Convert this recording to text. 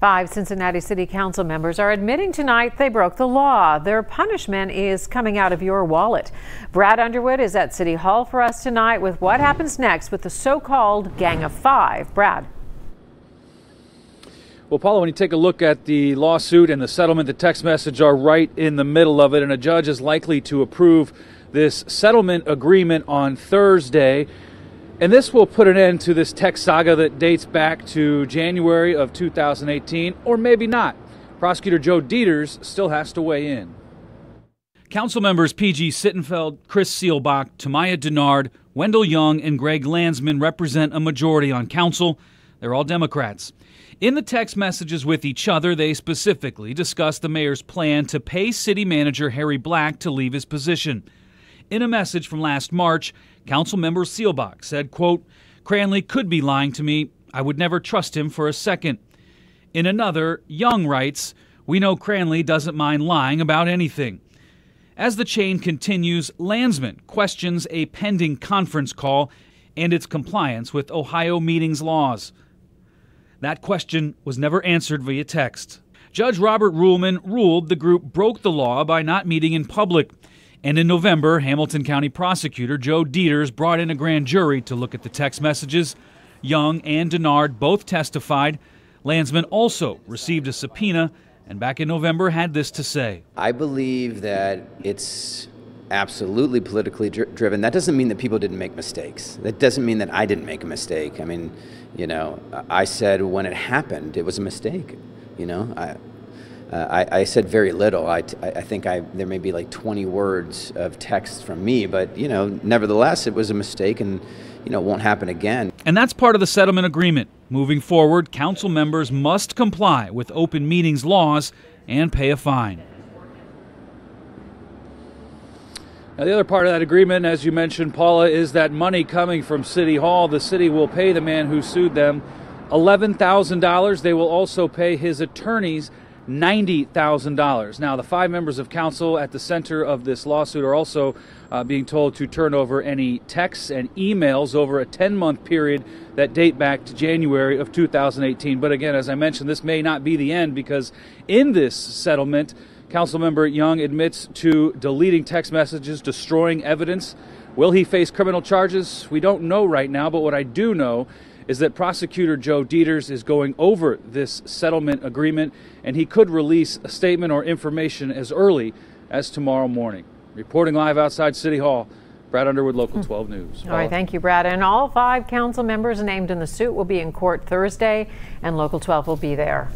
Five Cincinnati City Council members are admitting tonight they broke the law. Their punishment is coming out of your wallet. Brad Underwood is at City Hall for us tonight with what happens next with the so called Gang of Five. Brad. Well, Paula, when you take a look at the lawsuit and the settlement, the text message are right in the middle of it, and a judge is likely to approve this settlement agreement on Thursday. And this will put an end to this tech saga that dates back to January of 2018, or maybe not. Prosecutor Joe Dieters still has to weigh in. Council members P.G. Sittenfeld, Chris Seelbach, Tamaya Denard, Wendell Young, and Greg Landsman represent a majority on council. They're all Democrats. In the text messages with each other, they specifically discussed the mayor's plan to pay city manager Harry Black to leave his position. In a message from last March, Councilmember Sealbach said, quote, Cranley could be lying to me. I would never trust him for a second. In another, Young writes, We know Cranley doesn't mind lying about anything. As the chain continues, Landsman questions a pending conference call and its compliance with Ohio meetings laws. That question was never answered via text. Judge Robert Ruleman ruled the group broke the law by not meeting in public. And in November, Hamilton County prosecutor Joe Dieters brought in a grand jury to look at the text messages. Young and Denard both testified. Landsman also received a subpoena and back in November had this to say I believe that it's absolutely politically dri driven. That doesn't mean that people didn't make mistakes. That doesn't mean that I didn't make a mistake. I mean, you know, I said when it happened, it was a mistake. You know, I, uh, I, I, said very little. I, think I, there may be like 20 words of text from me, but you know, nevertheless, it was a mistake, and you know, won't happen again. And that's part of the settlement agreement. Moving forward, council members must comply with open meetings laws and pay a fine. Now, the other part of that agreement, as you mentioned, Paula, is that money coming from City Hall. The city will pay the man who sued them $11,000. They will also pay his attorneys $90,000. Now, the five members of council at the center of this lawsuit are also uh, being told to turn over any texts and emails over a 10 month period that date back to January of 2018. But again, as I mentioned, this may not be the end because in this settlement, Councilmember Young admits to deleting text messages, destroying evidence. Will he face criminal charges? We don't know right now, but what I do know is that prosecutor Joe Dieters is going over this settlement agreement and he could release a statement or information as early as tomorrow morning. Reporting live outside City Hall, Brad Underwood, Local hmm. 12 News. All right, thank you, Brad. And all five council members named in the suit will be in court Thursday, and Local 12 will be there.